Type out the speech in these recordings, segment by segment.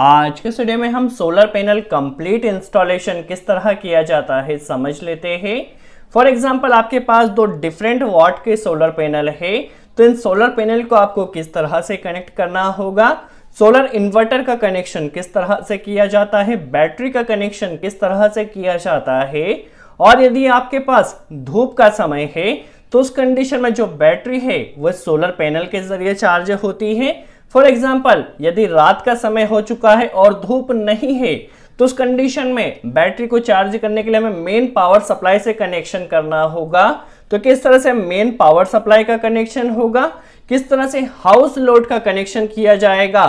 आज के स्टूडियो में हम सोलर पैनल कंप्लीट इंस्टॉलेशन किस तरह किया जाता है समझ लेते हैं फॉर एग्जाम्पल आपके पास दो डिफरेंट वॉट के सोलर पैनल है तो इन सोलर पैनल को आपको किस तरह से कनेक्ट करना होगा सोलर इन्वर्टर का कनेक्शन किस तरह से किया जाता है बैटरी का कनेक्शन किस तरह से किया जाता है और यदि आपके पास धूप का समय है तो उस कंडीशन में जो बैटरी है वह सोलर पैनल के जरिए चार्ज होती है फॉर एग्जाम्पल यदि रात का समय हो चुका है और धूप नहीं है तो उस कंडीशन में बैटरी को चार्ज करने के लिए हमें मेन पावर सप्लाई से कनेक्शन करना होगा तो किस तरह से मेन पावर सप्लाई का कनेक्शन होगा किस तरह से हाउस लोड का कनेक्शन किया जाएगा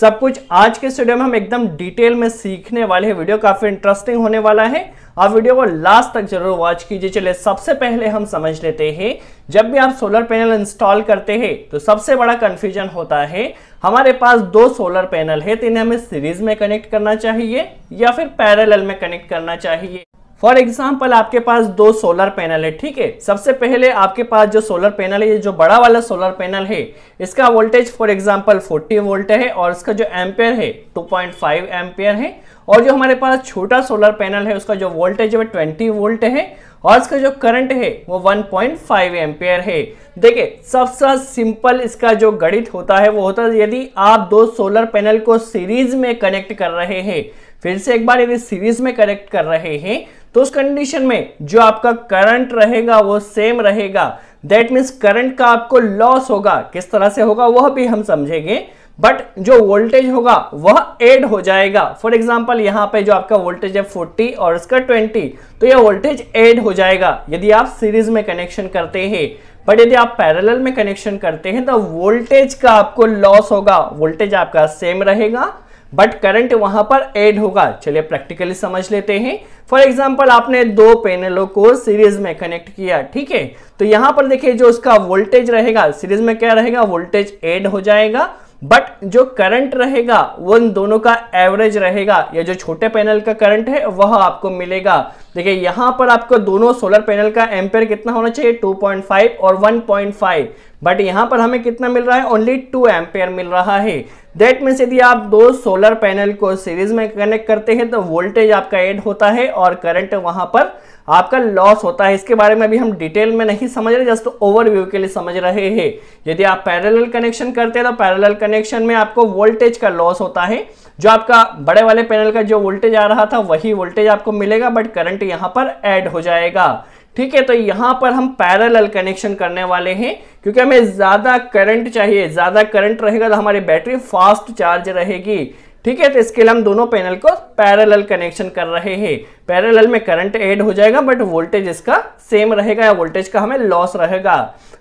सब कुछ आज के स्टूडियो में हम एकदम डिटेल में सीखने वाले हैं वीडियो काफी इंटरेस्टिंग होने वाला है आप वीडियो को लास्ट तक जरूर वॉच कीजिए चले सबसे पहले हम समझ लेते हैं जब भी आप सोलर पैनल इंस्टॉल करते हैं तो सबसे बड़ा कंफ्यूजन होता है हमारे पास दो सोलर पैनल है तो इन्हें हमें सीरीज में कनेक्ट करना चाहिए या फिर पैरेलल में कनेक्ट करना चाहिए फॉर एग्जाम्पल आपके पास दो सोलर पैनल है ठीक है सबसे पहले आपके पास जो सोलर पैनल है ये जो बड़ा वाला सोलर पैनल है इसका वोल्टेज फॉर एग्जाम्पल 40 वोल्ट है और इसका जो एम्पेयर है 2.5 पॉइंट है और जो हमारे पास छोटा सोलर पैनल है उसका जो वोल्टेज है वो ट्वेंटी वोल्ट है और इसका जो करंट है वो 1.5 पॉइंट है देखिए सबसे सिंपल इसका जो गणित होता है वो होता है यदि आप दो सोलर पैनल को सीरीज में कनेक्ट कर रहे हैं फिर से एक बार यदि सीरीज में कनेक्ट कर रहे हैं तो उस कंडीशन में जो आपका करंट रहेगा वो सेम रहेगा दैट मीन्स करंट का आपको लॉस होगा किस तरह से होगा वह भी हम समझेंगे बट जो वोल्टेज होगा वह एड हो जाएगा फॉर एग्जाम्पल यहाँ पे जो आपका वोल्टेज है 40 और इसका 20 तो यह वोल्टेज एड हो जाएगा यदि आप सीरीज में कनेक्शन करते हैं बट यदि आप पैरेलल में कनेक्शन करते हैं तो वोल्टेज का आपको लॉस होगा वोल्टेज आपका सेम रहेगा बट करंट वहां पर ऐड होगा चलिए प्रैक्टिकली समझ लेते हैं फॉर एग्जाम्पल आपने दो पैनलों को सीरीज में कनेक्ट किया ठीक है तो यहां पर देखिए जो उसका वोल्टेज रहेगा सीरीज में क्या रहेगा वोल्टेज एड हो जाएगा बट जो करंट रहेगा वो इन दोनों का एवरेज रहेगा या जो छोटे पैनल का करंट है वह आपको मिलेगा देखिए यहां पर आपको दोनों सोलर पैनल का एम्पेयर कितना होना चाहिए 2.5 और 1.5 बट यहाँ पर हमें कितना मिल रहा है ओनली टू एम्पेयर मिल रहा है दैट मीन्स यदि आप दो सोलर पैनल को सीरीज में कनेक्ट करते हैं तो वोल्टेज आपका एड होता है और करंट वहाँ पर आपका लॉस होता है इसके बारे में अभी हम डिटेल में नहीं समझ रहे जस्ट ओवरव्यू के लिए समझ रहे हैं यदि आप पैरेलल कनेक्शन करते हैं तो पैरेलल कनेक्शन में आपको वोल्टेज का लॉस होता है जो आपका बड़े वाले पैनल का जो वोल्टेज आ रहा था वही वोल्टेज आपको मिलेगा बट करंट यहाँ पर ऐड हो जाएगा ठीक है तो यहां पर हम पैरेलल कनेक्शन करने वाले हैं क्योंकि हमें ज्यादा करंट चाहिए ज्यादा करंट रहेगा तो हमारी बैटरी फास्ट चार्ज रहेगी ठीक है तो इसके लिए हम दोनों पैनल को पैरेलल कनेक्शन कर रहे हैं पैरेलल में करंट ऐड हो जाएगा बट वोल्टेज इसका सेम रहेगा या वोल्टेज का हमें लॉस रहेगा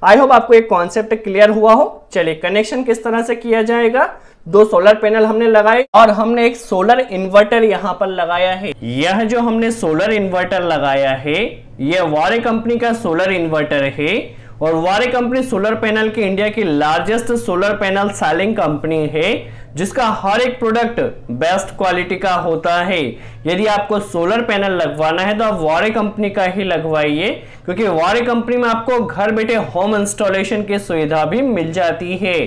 आई होप आपको एक कॉन्सेप्ट क्लियर हुआ हो चलिए कनेक्शन किस तरह से किया जाएगा दो सोलर पैनल हमने लगाए और हमने एक सोलर इन्वर्टर यहाँ पर लगाया है यह जो हमने सोलर इन्वर्टर लगाया है यह वारे कंपनी का सोलर इन्वर्टर है और वारे कंपनी सोलर पैनल की इंडिया की largest solar panel selling company है जिसका हर एक प्रोडक्ट बेस्ट क्वालिटी का होता है यदि आपको सोलर पैनल लगवाना है तो आप वारे कंपनी का ही लगवाइए क्योंकि वारे कंपनी में आपको घर बैठे होम इंस्टॉलेशन की सुविधा भी मिल जाती है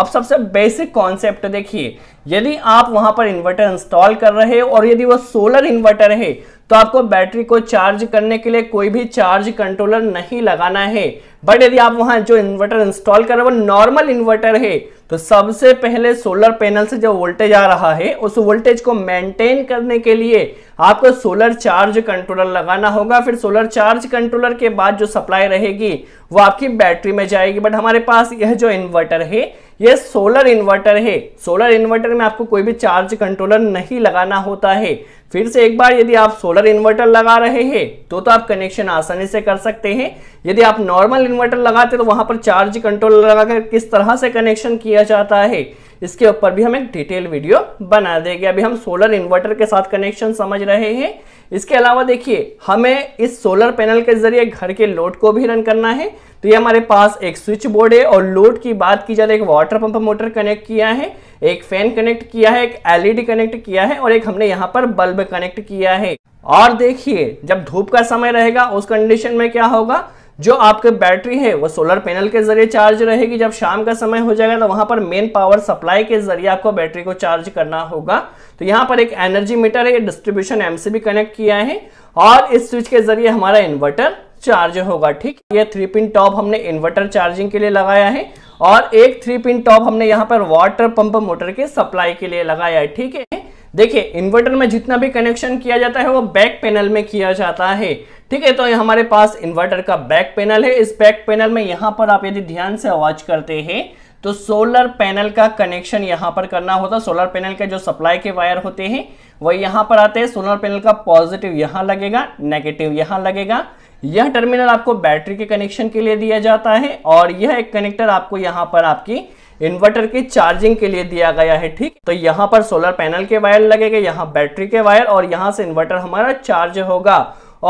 अब सबसे बेसिक कॉन्सेप्ट देखिए यदि आप वहां पर इन्वर्टर इंस्टॉल कर रहे हो और यदि वह सोलर इन्वर्टर है तो आपको बैटरी को चार्ज करने के लिए कोई भी चार्ज कंट्रोलर नहीं लगाना है बट यदि आप वहां जो इन्वर्टर इंस्टॉल कर रहे हो वो नॉर्मल इन्वर्टर है तो सबसे पहले सोलर पैनल से जो वोल्टेज आ रहा है उस वोल्टेज को मेंटेन करने के लिए आपको सोलर चार्ज कंट्रोलर लगाना होगा फिर सोलर चार्ज कंट्रोलर के बाद जो सप्लाई रहेगी वो आपकी बैटरी में जाएगी बट हमारे पास यह जो इन्वर्टर है ये सोलर इन्वर्टर है सोलर इन्वर्टर में आपको कोई भी चार्ज कंट्रोलर नहीं लगाना होता है फिर से एक बार यदि आप सोलर इन्वर्टर लगा रहे हैं तो तो आप कनेक्शन आसानी से कर सकते हैं यदि आप नॉर्मल इन्वर्टर लगाते तो वहां पर चार्ज कंट्रोलर लगाकर किस तरह से कनेक्शन किया जाता है इसके ऊपर भी हम एक डिटेल वीडियो बना देंगे अभी हम सोलर इन्वर्टर के साथ कनेक्शन समझ रहे हैं इसके अलावा देखिए हमें इस सोलर पैनल के जरिए घर के लोड को भी रन करना है तो ये हमारे पास एक स्विच बोर्ड है और लोड की बात की जाए तो एक वाटर पंप मोटर कनेक्ट किया है एक फैन कनेक्ट किया है एक एलईडी कनेक्ट किया है और एक हमने यहाँ पर बल्ब कनेक्ट किया है और देखिए जब धूप का समय रहेगा उस कंडीशन में क्या होगा जो आपके बैटरी है वो सोलर पैनल के जरिए चार्ज रहेगी जब शाम का समय हो जाएगा तो वहां पर मेन पावर सप्लाई के जरिए आपको बैटरी को चार्ज करना होगा तो यहाँ पर एक एनर्जी मीटर है डिस्ट्रीब्यूशन एम से भी कनेक्ट किया है और इस स्विच के जरिए हमारा इन्वर्टर चार्ज होगा ठीक ये थ्री पिन टॉप हमने इन्वर्टर चार्जिंग के लिए लगाया है और एक थ्री पिन टॉप हमने यहाँ पर वाटर पंप मोटर के सप्लाई के लिए लगाया है ठीक है देखिए इन्वर्टर में जितना भी कनेक्शन किया जाता है वो बैक पैनल में किया जाता है ठीक है तो ये हमारे पास इन्वर्टर का बैक पैनल है इस बैक पैनल में यहाँ पर आप यदि ध्यान से आवाज करते हैं तो सोलर पैनल का कनेक्शन यहाँ पर करना होता सोलर पैनल के जो सप्लाई के वायर होते हैं वह यहाँ पर आते हैं सोलर पैनल का पॉजिटिव यहाँ लगेगा नेगेटिव यहाँ लगेगा यह टर्मिनल आपको बैटरी के कनेक्शन के लिए दिया जाता है और यह एक कनेक्टर आपको यहाँ पर आपकी इन्वर्टर के चार्जिंग के लिए दिया गया है ठीक तो यहाँ पर सोलर पैनल के वायर लगेगा यहाँ बैटरी के वायर और यहाँ से इन्वर्टर हमारा चार्ज होगा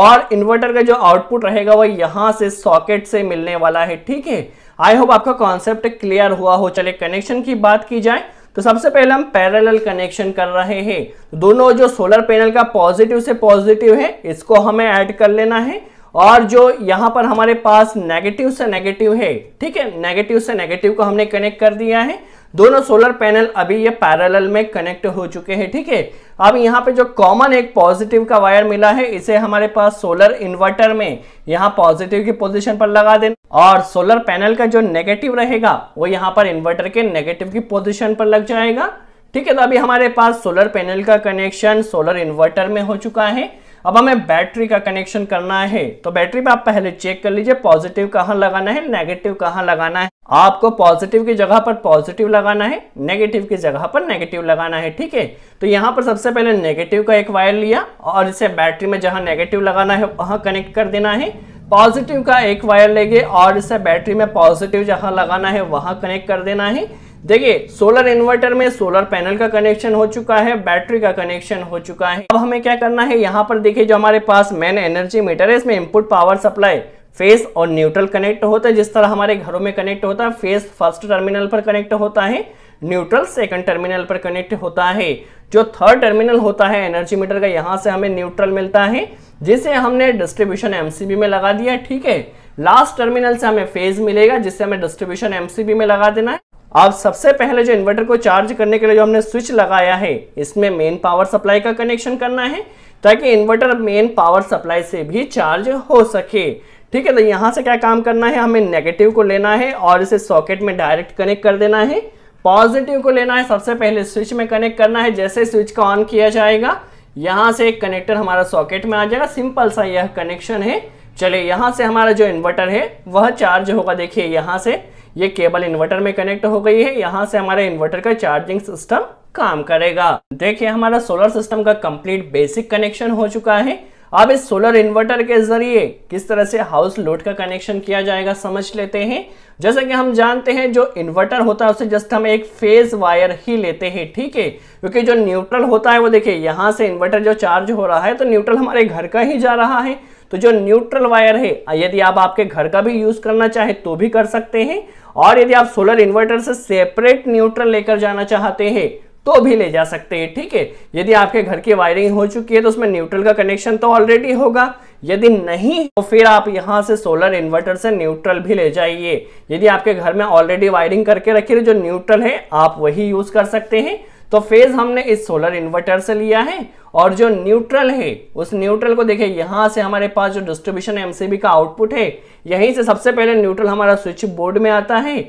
और इन्वर्टर का जो आउटपुट रहेगा वो यहाँ से सॉकेट से मिलने वाला है ठीक है आई होप आपका कॉन्सेप्ट क्लियर हुआ हो चले कनेक्शन की बात की जाए तो सबसे पहले हम पैरेलल कनेक्शन कर रहे हैं दोनों जो सोलर पैनल का पॉजिटिव से पॉजिटिव है इसको हमें ऐड कर लेना है और जो यहाँ पर हमारे पास नेगेटिव से नेगेटिव है ठीक है नेगेटिव से नेगेटिव को हमने कनेक्ट कर दिया है दोनों सोलर पैनल अभी ये पैरेलल में कनेक्ट हो चुके हैं ठीक है थीके? अब यहाँ पे जो कॉमन एक पॉजिटिव का वायर मिला है इसे हमारे पास सोलर इन्वर्टर में यहाँ पॉजिटिव की पोजीशन पर लगा देना और सोलर पैनल का जो नेगेटिव रहेगा वो यहाँ पर इन्वर्टर के नेगेटिव की पोजीशन पर लग जाएगा ठीक है तो अभी हमारे पास सोलर पैनल का कनेक्शन सोलर इन्वर्टर में हो चुका है अब हमें बैटरी का कनेक्शन करना है तो बैटरी पे आप पहले चेक कर लीजिए पॉजिटिव कहाँ लगाना है नेगेटिव कहाँ लगाना है आपको पॉजिटिव की जगह पर पॉजिटिव लगाना है नेगेटिव की जगह पर नेगेटिव लगाना है ठीक है तो यहाँ पर सबसे पहले नेगेटिव का एक वायर लिया और इसे बैटरी में जहाँ नेगेटिव लगाना है वहाँ कनेक्ट कर देना है पॉजिटिव का एक वायर लेंगे और इसे बैटरी में पॉजिटिव जहां लगाना है वहां कनेक्ट कर देना है देखिए सोलर इन्वर्टर में सोलर पैनल का कनेक्शन हो चुका है बैटरी का कनेक्शन हो चुका है अब हमें क्या करना है यहाँ पर देखिए जो हमारे पास मेन एनर्जी मीटर है इसमें इनपुट पावर सप्लाई फेस और न्यूट्रल कनेक्ट होता है जिस तरह हमारे घरों में कनेक्ट होता है फेस फर्स्ट टर्मिनल पर कनेक्ट होता है न्यूट्रल सेकंड टर्मिनल पर कनेक्ट होता है जो थर्ड टर्मिनल होता है एनर्जी मीटर का यहाँ से हमें न्यूट्रल मिलता है जिसे हमने डिस्ट्रीब्यूशन एमसीबी में लगा दिया ठीक है लास्ट टर्मिनल से हमें फेज मिलेगा जिसे हमें डिस्ट्रीब्यूशन एमसीबी में लगा देना है अब सबसे पहले जो इन्वर्टर को चार्ज करने के लिए जो हमने स्विच लगाया है इसमें मेन पावर सप्लाई का कनेक्शन करना है ताकि इन्वर्टर मेन पावर सप्लाई से भी चार्ज हो सके ठीक है तो यहाँ से क्या काम करना है हमें नेगेटिव को लेना है और इसे सॉकेट में डायरेक्ट कनेक्ट कर देना है पॉजिटिव को लेना है सबसे पहले स्विच में कनेक्ट करना है जैसे स्विच को ऑन किया जाएगा यहाँ से एक कनेक्टर हमारा सॉकेट में आ जाएगा सिंपल सा यह कनेक्शन है चले यहाँ से हमारा जो इन्वर्टर है वह चार्ज होगा देखिए यहाँ से ये केबल इन्वर्टर में कनेक्ट हो गई है यहाँ से हमारे इन्वर्टर का चार्जिंग सिस्टम काम करेगा देखिए हमारा सोलर सिस्टम का कंप्लीट बेसिक कनेक्शन हो चुका है अब इस सोलर इन्वर्टर के जरिए किस तरह से हाउस लोड का कनेक्शन किया जाएगा समझ लेते हैं जैसे कि हम जानते हैं जो इन्वर्टर होता है उसे जस्ट हम एक फेज वायर ही लेते हैं ठीक है क्योंकि जो न्यूट्रल होता है वो देखिए यहाँ से इन्वर्टर जो चार्ज हो रहा है तो न्यूट्रल हमारे घर का ही जा रहा है तो जो न्यूट्रल वायर है यदि आप आपके घर का भी यूज़ करना चाहे तो भी कर सकते हैं और यदि आप सोलर इन्वर्टर से सेपरेट न्यूट्रल लेकर जाना चाहते हैं तो भी ले जा सकते हैं ठीक है यदि आपके घर की वायरिंग हो चुकी है तो उसमें न्यूट्रल का कनेक्शन तो ऑलरेडी होगा यदि नहीं तो फिर आप यहां से सोलर इन्वर्टर से न्यूट्रल भी ले जाइए यदि आपके घर में ऑलरेडी वायरिंग करके रखी है जो न्यूट्रल है आप वही यूज कर सकते हैं तो फेज हमने इस सोलर इन्वर्टर से लिया है और जो न्यूट्रल है उस न्यूट्रल को देखिए यहाँ से हमारे पास जो डिस्ट्रीब्यूशन एमसीबी का आउटपुट है यहीं से सबसे पहले न्यूट्रल हमारा स्विच बोर्ड में आता है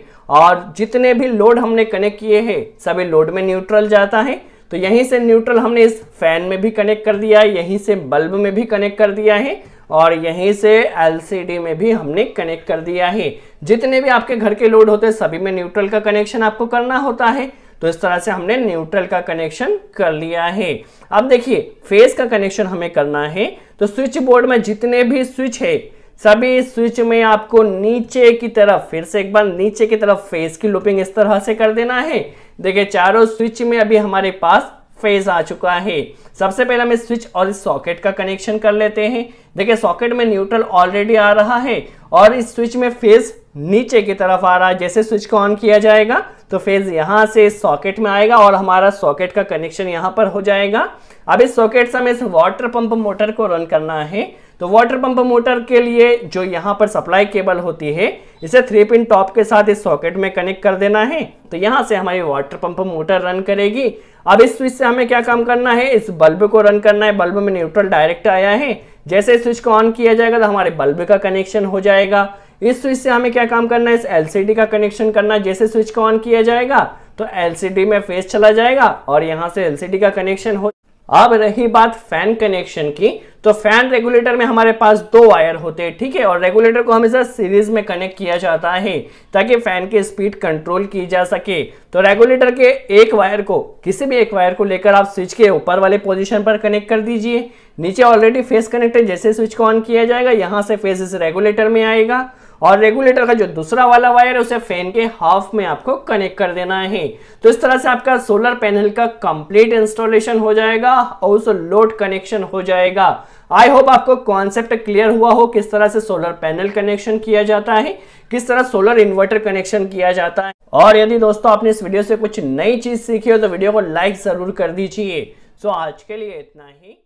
और जितने भी लोड हमने कनेक्ट किए हैं सभी लोड में न्यूट्रल जाता है तो यहीं से न्यूट्रल हमने इस फैन में भी कनेक्ट कर दिया है यहीं से बल्ब में भी कनेक्ट कर दिया है और यहीं से एलसीडी में भी हमने कनेक्ट कर दिया है जितने भी आपके घर के लोड होते हैं सभी में न्यूट्रल का कनेक्शन आपको करना होता है तो इस तरह से हमने न्यूट्रल का कनेक्शन कर लिया है अब देखिए फेस का कनेक्शन हमें करना है तो स्विच बोर्ड में जितने भी स्विच है सभी स्विच में आपको नीचे की तरफ फिर से एक बार नीचे की तरफ फेस की लूपिंग इस तरह से कर देना है देखिए चारों स्विच में अभी हमारे पास फेज आ चुका है सबसे पहले हम स्विच और इस सॉकेट का कनेक्शन कर लेते हैं देखिए सॉकेट में न्यूट्रल ऑलरेडी आ रहा है और इस स्विच में फेज नीचे की तरफ आ रहा है जैसे स्विच को ऑन किया जाएगा तो फेज यहाँ से इस सॉकेट में आएगा और हमारा सॉकेट का कनेक्शन यहाँ पर हो जाएगा अब इस सॉकेट से हमें इस वाटर पंप मोटर को रन करना है तो वाटर पंप मोटर के लिए जो यहाँ पर सप्लाई केबल होती है इसे थ्री पिन टॉप के साथ इस सॉकेट में कनेक्ट कर देना है तो यहाँ से हमारी वाटर पंप मोटर रन करेगी अब इस स्विच से हमें क्या काम करना है इस बल्ब को रन करना है बल्ब में न्यूट्रल डायरेक्ट आया है जैसे स्विच को ऑन किया जाएगा तो हमारे बल्ब का कनेक्शन हो जाएगा इस स्विच से हमें क्या काम करना है इस एलसीडी का कनेक्शन करना है जैसे स्विच को ऑन किया जाएगा तो एलसीडी में फेस चला जाएगा और यहाँ से एलसीडी का कनेक्शन हो अब रही बात फैन कनेक्शन की तो फैन रेगुलेटर में हमारे पास दो वायर होते हैं ठीक है और रेगुलेटर को हमेशा सीरीज में कनेक्ट किया जाता है ताकि फैन की स्पीड कंट्रोल की जा सके तो रेगुलेटर के एक वायर को किसी भी एक वायर को लेकर आप स्विच के ऊपर वाले पोजीशन पर कनेक्ट कर दीजिए नीचे ऑलरेडी फेस कनेक्ट है जैसे स्विच को ऑन किया जाएगा यहाँ से फेस इस रेगुलेटर में आएगा और रेगुलेटर का जो दूसरा वाला वायर है उसे फैन के हाफ में आपको कनेक्ट कर देना है तो इस तरह से आपका सोलर पैनल का कंप्लीट इंस्टॉलेशन हो जाएगा और उस लोड कनेक्शन हो जाएगा आई होप आपको कॉन्सेप्ट क्लियर हुआ हो किस तरह से सोलर पैनल कनेक्शन किया जाता है किस तरह सोलर इन्वर्टर कनेक्शन किया जाता है और यदि दोस्तों आपने इस वीडियो से कुछ नई चीज सीखी हो तो वीडियो को लाइक जरूर कर दीजिए सो आज के लिए इतना ही